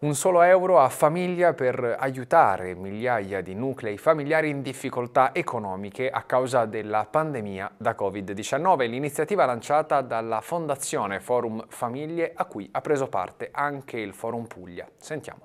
un solo euro a famiglia per aiutare migliaia di nuclei familiari in difficoltà economiche a causa della pandemia da Covid-19, l'iniziativa lanciata dalla Fondazione Forum Famiglie a cui ha preso parte anche il Forum Puglia. Sentiamo.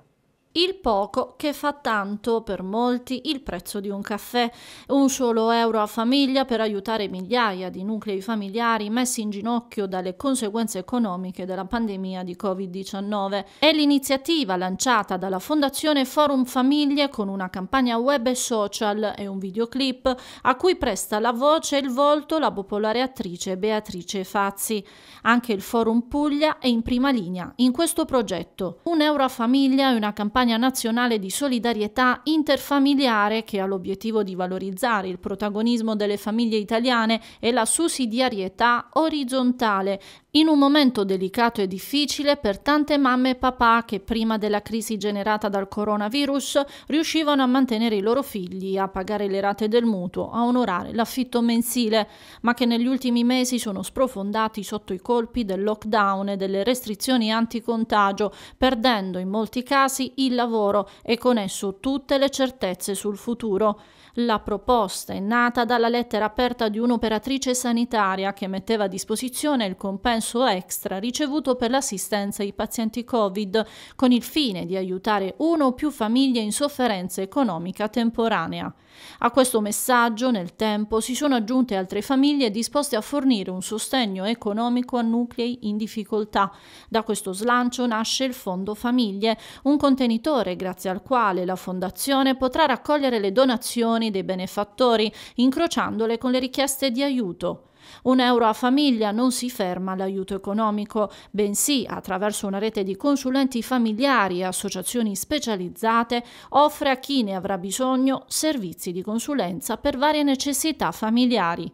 Il poco che fa tanto per molti il prezzo di un caffè, un solo euro a famiglia per aiutare migliaia di nuclei familiari messi in ginocchio dalle conseguenze economiche della pandemia di Covid-19. È l'iniziativa lanciata dalla Fondazione Forum Famiglie con una campagna web e social e un videoclip a cui presta la voce e il volto la popolare attrice Beatrice Fazzi. Anche il Forum Puglia è in prima linea in questo progetto. Un euro a famiglia è una campagna campagna nazionale di solidarietà interfamiliare che ha l'obiettivo di valorizzare il protagonismo delle famiglie italiane e la sussidiarietà orizzontale, in un momento delicato e difficile per tante mamme e papà che prima della crisi generata dal coronavirus riuscivano a mantenere i loro figli, a pagare le rate del mutuo, a onorare l'affitto mensile, ma che negli ultimi mesi sono sprofondati sotto i colpi del lockdown e delle restrizioni anticontagio, perdendo in molti casi il lavoro e con esso tutte le certezze sul futuro. La proposta è nata dalla lettera aperta di un'operatrice sanitaria che metteva a disposizione il compenso compenso extra ricevuto per l'assistenza ai pazienti Covid, con il fine di aiutare una o più famiglie in sofferenza economica temporanea. A questo messaggio, nel tempo, si sono aggiunte altre famiglie disposte a fornire un sostegno economico a nuclei in difficoltà. Da questo slancio nasce il Fondo Famiglie, un contenitore grazie al quale la Fondazione potrà raccogliere le donazioni dei benefattori, incrociandole con le richieste di aiuto. Un euro a famiglia non si ferma all'aiuto economico, bensì attraverso una rete di consulenti familiari e associazioni specializzate offre a chi ne avrà bisogno servizi di consulenza per varie necessità familiari.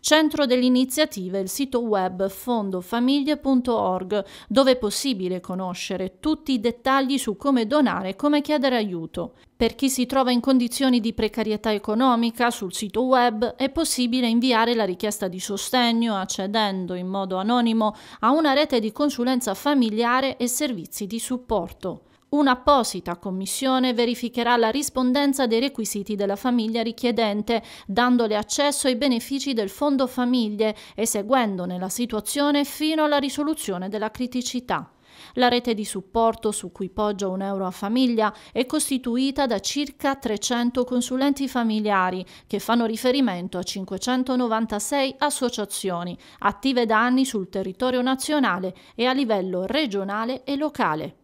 Centro dell'iniziativa è il sito web fondofamiglie.org dove è possibile conoscere tutti i dettagli su come donare e come chiedere aiuto. Per chi si trova in condizioni di precarietà economica sul sito web è possibile inviare la richiesta di sostegno accedendo in modo anonimo a una rete di consulenza familiare e servizi di supporto. Un'apposita commissione verificherà la rispondenza dei requisiti della famiglia richiedente, dandole accesso ai benefici del Fondo Famiglie, e seguendone la situazione fino alla risoluzione della criticità. La rete di supporto su cui poggia un euro a famiglia è costituita da circa 300 consulenti familiari che fanno riferimento a 596 associazioni attive da anni sul territorio nazionale e a livello regionale e locale.